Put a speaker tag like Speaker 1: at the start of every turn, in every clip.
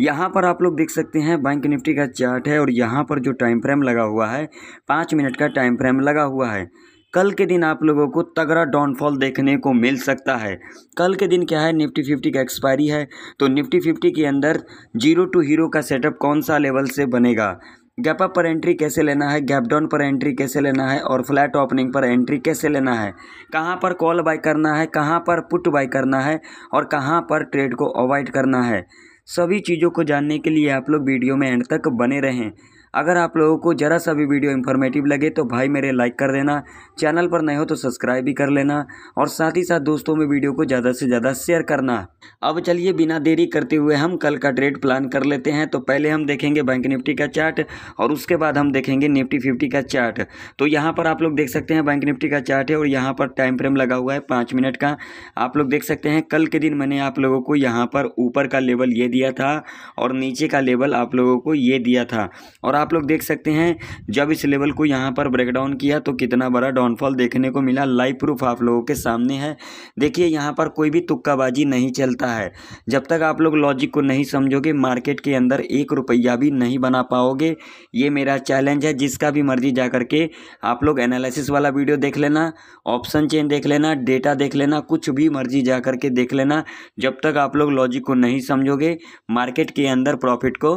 Speaker 1: यहाँ पर आप लोग देख सकते हैं बैंक निफ्टी का चार्ट है और यहाँ पर जो टाइम फ्रेम लगा हुआ है पाँच मिनट का टाइम फ्रेम लगा हुआ है कल के दिन आप लोगों को तगड़ा डाउनफॉल देखने को मिल सकता है कल के दिन क्या है निफ्टी फिफ्टी का एक्सपायरी है तो निफ्टी फिफ्टी के अंदर जीरो टू हीरो का सेटअप कौन सा लेवल से बनेगा गैप अप पर एंट्री कैसे लेना है गैप डाउन पर एंट्री कैसे लेना है और फ्लैट ओपनिंग पर एंट्री कैसे लेना है कहाँ पर कॉल बाई करना है कहाँ पर पुट बाई करना है और कहाँ पर ट्रेड को अवॉइड करना है सभी चीज़ों को जानने के लिए आप लोग वीडियो में एंड तक बने रहें अगर आप लोगों को ज़रा सा भी वीडियो इन्फॉर्मेटिव लगे तो भाई मेरे लाइक कर देना चैनल पर नए हो तो सब्सक्राइब भी कर लेना और साथ ही साथ दोस्तों में वीडियो को ज़्यादा से ज़्यादा शेयर करना अब चलिए बिना देरी करते हुए हम कल का ट्रेड प्लान कर लेते हैं तो पहले हम देखेंगे बैंक निफ्टी का चार्ट और उसके बाद हम देखेंगे निफ्टी फिफ्टी का चार्ट तो यहाँ पर आप लोग देख सकते हैं बैंक निफ्टी का चार्ट है और यहाँ पर टाइम फ्रेम लगा हुआ है पाँच मिनट का आप लोग देख सकते हैं कल के दिन मैंने आप लोगों को यहाँ पर ऊपर का लेवल ये दिया था और नीचे का लेवल आप लोगों को ये दिया था और आप आप लोग देख सकते हैं जब इस लेवल को यहाँ पर ब्रेकडाउन किया तो कितना बड़ा डाउनफॉल देखने को मिला लाइव प्रूफ आप लोगों के सामने है देखिए यहाँ पर कोई भी तुक्काबाजी नहीं चलता है जब तक आप लोग लॉजिक को नहीं समझोगे मार्केट के अंदर एक रुपया भी नहीं बना पाओगे ये मेरा चैलेंज है जिसका भी मर्जी जा करके आप लोग एनालिसिस वाला वीडियो देख लेना ऑप्शन चेन देख लेना डेटा देख लेना कुछ भी मर्जी जा करके देख लेना जब तक आप लोग लॉजिक को नहीं समझोगे मार्केट के अंदर प्रॉफिट को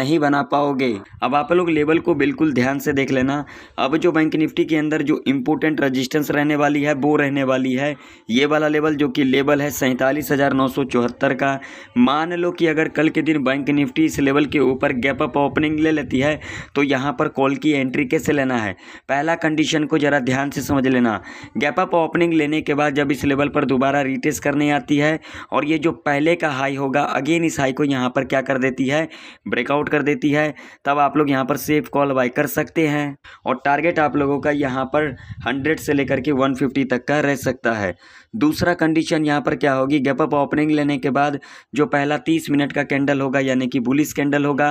Speaker 1: नहीं बना पाओगे अब आप आप लोग लेवल को बिल्कुल ध्यान से देख लेना अब जो बैंक निफ्टी के अंदर जो इम्पोर्टेंट रजिस्टेंस रहने वाली है वो रहने वाली है ये वाला लेवल जो कि लेवल है सैंतालीस का मान लो कि अगर कल के दिन बैंक निफ्टी इस लेवल के ऊपर गैप अप ओपनिंग ले लेती है तो यहाँ पर कॉल की एंट्री कैसे लेना है पहला कंडीशन को ज़रा ध्यान से समझ लेना गैप अप ओपनिंग लेने के बाद जब इस लेवल पर दोबारा रिटेस करने आती है और ये जो पहले का हाई होगा अगेन इस हाई को यहाँ पर क्या कर देती है ब्रेकआउट कर देती है तब आप लोग यहाँ पर सेफ कॉल बाई कर सकते हैं और टारगेट आप लोगों का यहाँ पर 100 से लेकर के 150 तक का रह सकता है दूसरा कंडीशन यहाँ पर क्या होगी गैप अप ओपनिंग लेने के बाद जो पहला 30 मिनट का कैंडल होगा यानी कि बुलिस कैंडल होगा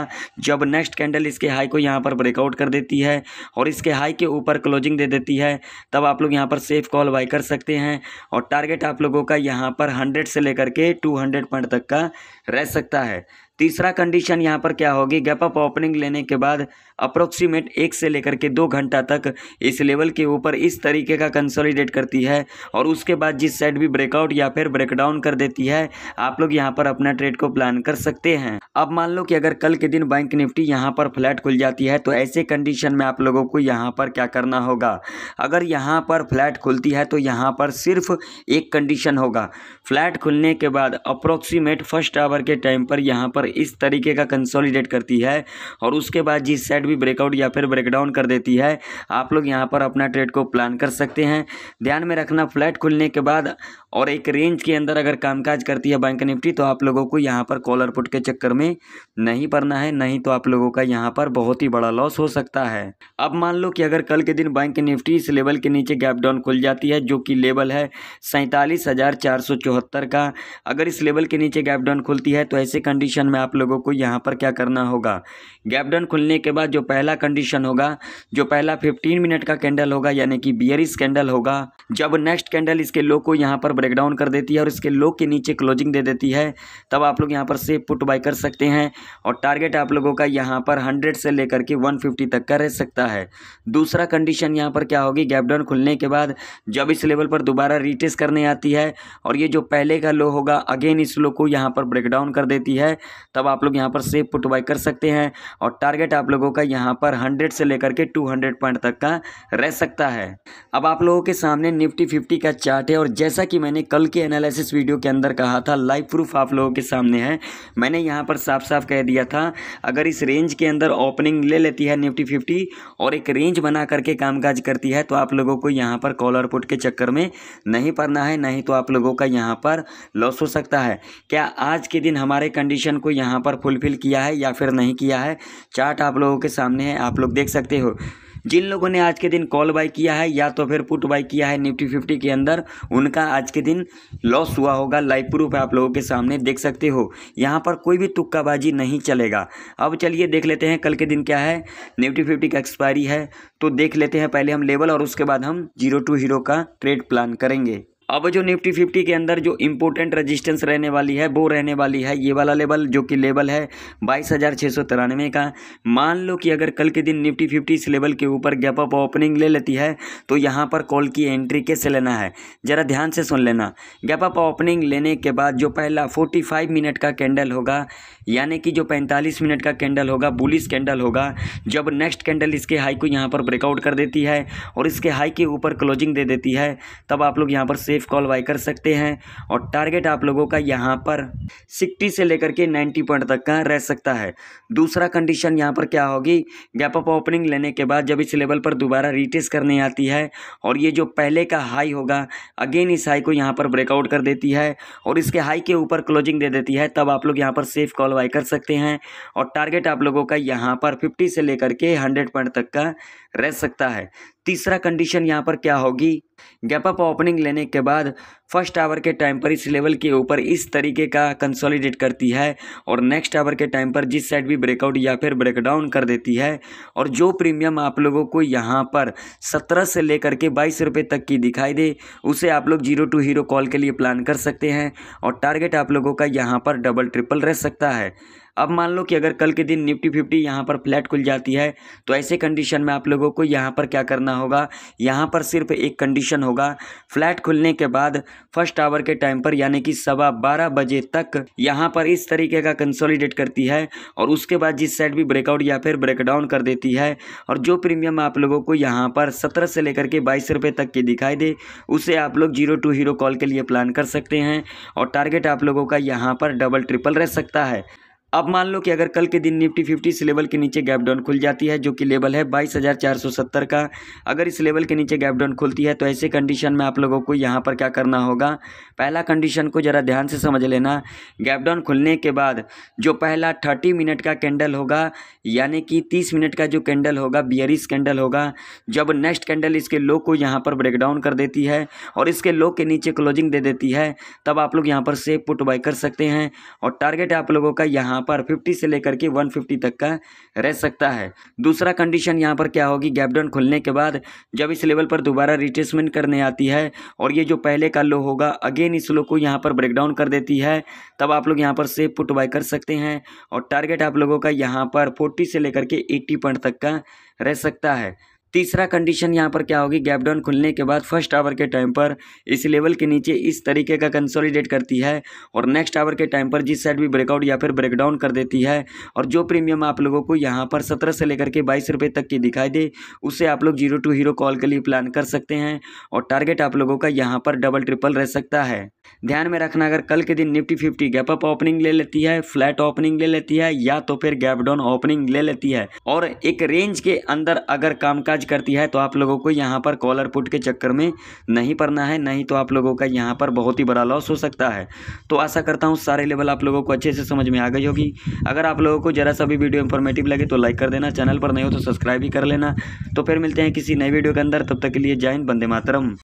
Speaker 1: जब नेक्स्ट कैंडल इसके हाई को यहाँ पर ब्रेकआउट कर देती है और इसके हाई के ऊपर क्लोजिंग दे देती है तब आप लोग यहाँ पर सेफ कॉल बाई कर सकते हैं और टारगेट आप लोगों का यहाँ पर हंड्रेड से लेकर के टू पॉइंट तक का रह सकता है तीसरा कंडीशन यहाँ पर क्या होगी गैप अप ओपनिंग लेने के बाद अप्रोक्सीमेट एक से लेकर के दो घंटा तक इस लेवल के ऊपर इस तरीके का कंसोलिडेट करती है और उसके बाद जिस साइड भी ब्रेकआउट या फिर ब्रेकडाउन कर देती है आप लोग यहाँ पर अपना ट्रेड को प्लान कर सकते हैं अब मान लो कि अगर कल के दिन बैंक निफ्टी यहाँ पर फ्लैट खुल जाती है तो ऐसे कंडीशन में आप लोगों को यहाँ पर क्या करना होगा अगर यहाँ पर फ्लैट खुलती है तो यहाँ पर सिर्फ एक कंडीशन होगा फ्लैट खुलने के बाद अप्रोक्सीमेट फर्स्ट आवर के टाइम पर यहाँ पर इस तरीके का कंसोलिडेट करती है और उसके बाद जिस साइड भी ब्रेकआउट या फिर ब्रेकडाउन कर देती है आप लोग यहाँ पर अपना ट्रेड को प्लान कर सकते हैं ध्यान में रखना फ्लैट खुलने के बाद और एक रेंज के अंदर अगर कामकाज करती है बैंक निफ्टी तो आप लोगों को यहाँ पर कॉलर पुट के चक्कर में नहीं पड़ना है नहीं तो आप लोगों का यहाँ पर बहुत ही बड़ा लॉस हो सकता है अब मान लो कि अगर कल के दिन बैंक निफ्टी इस लेवल के नीचे गैप डाउन खुल जाती है जो कि लेवल है सैंतालीस का अगर इस लेवल के नीचे गैप डाउन खुलती है तो ऐसे कंडीशन में आप लोगों को यहाँ पर क्या करना होगा गैप डाउन खुलने के बाद जो पहला कंडीशन होगा जो पहला 15 मिनट का कैंडल होगा यानी कि बियरिस कैंडल होगा जब नेक्स्ट कैंडल इसके लो को यहाँ पर ब्रेकडाउन कर देती है और इसके लो के नीचे क्लोजिंग दे देती है तब आप लोग यहाँ पर सेफ पुट बाई कर सकते हैं और टारगेट आप लोगों का यहाँ पर हंड्रेड से लेकर के वन तक का रह सकता है दूसरा कंडीशन यहाँ पर क्या होगी गैप डाउन खुलने के बाद जब इस लेवल पर दोबारा रिटेस करने आती है और ये जो पहले का लो होगा अगेन इस लो को यहाँ पर ब्रेकडाउन कर देती है तब आप लोग यहाँ पर सेफ पुट बाई कर सकते हैं और टारगेट आप लोगों का यहाँ पर हंड्रेड से लेकर के टू हंड्रेड पॉइंट तक का रह सकता है अब आप लोगों के सामने निफ्टी फिफ्टी का चार्ट है और जैसा कि मैंने कल के एनालिसिस वीडियो के अंदर कहा था लाइव प्रूफ आप लोगों के सामने है मैंने यहाँ पर साफ साफ कह दिया था अगर इस रेंज के अंदर ओपनिंग ले लेती है निफ्टी फिफ्टी और एक रेंज बना करके कामकाज करती है तो आप लोगों को यहाँ पर कॉलर पुट के चक्कर में नहीं पड़ना है नहीं तो आप लोगों का यहाँ पर लॉस हो सकता है क्या आज के दिन हमारे कंडीशन को यहाँ पर फुलफ़िल किया है या फिर नहीं किया है चार्ट आप लोगों के सामने है आप लोग देख सकते हो जिन लोगों ने आज के दिन कॉल बाई किया है या तो फिर पुट बाई किया है निफ्टी फिफ्टी के अंदर उनका आज के दिन लॉस हुआ होगा लाइव प्रूफ आप लोगों के सामने देख सकते हो यहाँ पर कोई भी तुक्काबाजी नहीं चलेगा अब चलिए देख लेते हैं कल के दिन क्या है निफ्टी फिफ्टी का एक्सपायरी है तो देख लेते हैं पहले हम लेवल और उसके बाद हम जीरो टू हीरो का ट्रेड प्लान करेंगे अब जो निफ्टी फिफ्टी के अंदर जो इम्पोर्टेंट रजिस्टेंस रहने वाली है वो रहने वाली है ये वाला लेवल जो कि लेवल है बाईस हज़ार छः सौ तिरानवे का मान लो कि अगर कल के दिन निफ्टी फिफ्टी इस लेवल के ऊपर गैप अप ओपनिंग ले लेती है तो यहाँ पर कॉल की एंट्री कैसे लेना है ज़रा ध्यान से सुन लेना गैप अप ओपनिंग लेने के बाद जो पहला फोर्टी फाइव मिनट का कैंडल होगा यानी कि जो पैंतालीस मिनट का कैंडल होगा बुलिस कैंडल होगा जब नेक्स्ट कैंडल इसके हाई को यहाँ पर ब्रेकआउट कर देती है और इसके हाई के ऊपर क्लोजिंग दे देती है तब आप लोग यहाँ पर सेफ सेफ कॉल वाई कर सकते हैं और टारगेट आप लोगों का यहाँ पर सिक्सटी से लेकर के नाइन्टी पॉइंट तक का रह सकता है दूसरा कंडीशन यहाँ पर क्या होगी गैप अप ओपनिंग लेने के बाद जब इस लेवल पर दोबारा रिटेस करने आती है और ये जो पहले का हाई होगा अगेन इस हाई को यहाँ पर ब्रेकआउट कर देती है और इसके हाई के ऊपर क्लोजिंग दे देती है तब आप लोग यहाँ पर सेफ कॉल वाई कर सकते हैं और टारगेट आप लोगों का यहाँ पर फिफ्टी से लेकर के हंड्रेड पॉइंट तक का रह सकता है तीसरा कंडीशन यहाँ पर क्या होगी गैप अप ओपनिंग लेने के बाद फर्स्ट आवर के टाइम पर इस लेवल के ऊपर इस तरीके का कंसोलिडेट करती है और नेक्स्ट आवर के टाइम पर जिस साइड भी ब्रेकआउट या फिर ब्रेकडाउन कर देती है और जो प्रीमियम आप लोगों को यहाँ पर सत्रह से लेकर के बाईस रुपये तक की दिखाई दे उसे आप लोग जीरो टू हीरो कॉल के लिए प्लान कर सकते हैं और टारगेट आप लोगों का यहाँ पर डबल ट्रिपल रह सकता है अब मान लो कि अगर कल के दिन निफ्टी फिफ्टी यहाँ पर फ्लैट खुल जाती है तो ऐसे कंडीशन में आप लोगों को यहाँ पर क्या करना होगा यहाँ पर सिर्फ एक कंडीशन होगा फ्लैट खुलने के बाद फर्स्ट आवर के टाइम पर यानी कि सवा बारह बजे तक यहाँ पर इस तरीके का कंसोलिडेट करती है और उसके बाद जिस साइड भी ब्रेकआउट या फिर ब्रेकडाउन कर देती है और जो प्रीमियम आप लोगों को यहाँ पर सत्रह से लेकर के बाईस रुपये तक की दिखाई दे उसे आप लोग जीरो टू हीरो कॉल के लिए प्लान कर सकते हैं और टारगेट आप लोगों का यहाँ पर डबल ट्रिपल रह सकता है अब मान लो कि अगर कल के दिन निफ्टी फिफ्टी इस लेवल के नीचे गैप डाउन खुल जाती है जो कि लेवल है 22,470 का अगर इस लेवल के नीचे गैप डाउन खुलती है तो ऐसे कंडीशन में आप लोगों को यहाँ पर क्या करना होगा पहला कंडीशन को ज़रा ध्यान से समझ लेना गैप डाउन खुलने के बाद जो पहला थर्टी मिनट का कैंडल होगा यानी कि तीस मिनट का जो कैंडल होगा बियरिस कैंडल होगा जब नेक्स्ट कैंडल इसके लो को यहाँ पर ब्रेकडाउन कर देती है और इसके लो के नीचे क्लोजिंग दे देती है तब आप लोग यहाँ पर सेफ पुट बाई कर सकते हैं और टारगेट आप लोगों का यहाँ यहाँ पर 50 से लेकर के 150 तक का रह सकता है दूसरा कंडीशन यहाँ पर क्या होगी गैपडाउन खुलने के बाद जब इस लेवल पर दोबारा रिटेसमेंट करने आती है और ये जो पहले का लो होगा अगेन इस लो को यहाँ पर ब्रेकडाउन कर देती है तब आप लोग यहाँ पर सेफ पुट बाय कर सकते हैं और टारगेट आप लोगों का यहाँ पर फोर्टी से लेकर के एट्टी पॉइंट तक का रह सकता है तीसरा कंडीशन यहाँ पर क्या होगी गैप डाउन खुलने के बाद फर्स्ट आवर के टाइम पर इस लेवल के नीचे इस तरीके का कंसोलिडेट करती है और नेक्स्ट आवर के टाइम पर जिस साइड भी ब्रेकआउट या फिर ब्रेकडाउन कर देती है और जो प्रीमियम आप लोगों को यहाँ पर सत्रह से लेकर के बाईस रुपये तक की दिखाई दे उसे आप लोग जीरो टू हीरो कॉल के लिए प्लान कर सकते हैं और टारगेट आप लोगों का यहाँ पर डबल ट्रिपल रह सकता है ध्यान में रखना अगर कल के दिन Nifty fifty gap up opening ले लेती है फ्लैट ओपनिंग ले लेती है या तो फिर गैप डाउन ओपनिंग ले लेती है और एक रेंज के अंदर अगर कामकाज चार्ज करती है तो आप लोगों को यहाँ पर कॉलर पुट के चक्कर में नहीं पड़ना है नहीं तो आप लोगों का यहाँ पर बहुत ही बड़ा लॉस हो सकता है तो आशा करता हूँ सारे लेवल आप लोगों को अच्छे से समझ में आ गई होगी अगर आप लोगों को ज़रा सा भी वीडियो इन्फॉर्मेटिव लगे तो लाइक कर देना चैनल पर नहीं हो तो सब्सक्राइब भी कर लेना तो फिर मिलते हैं किसी नई वीडियो के अंदर तब तक के लिए जैन बंदे मातरम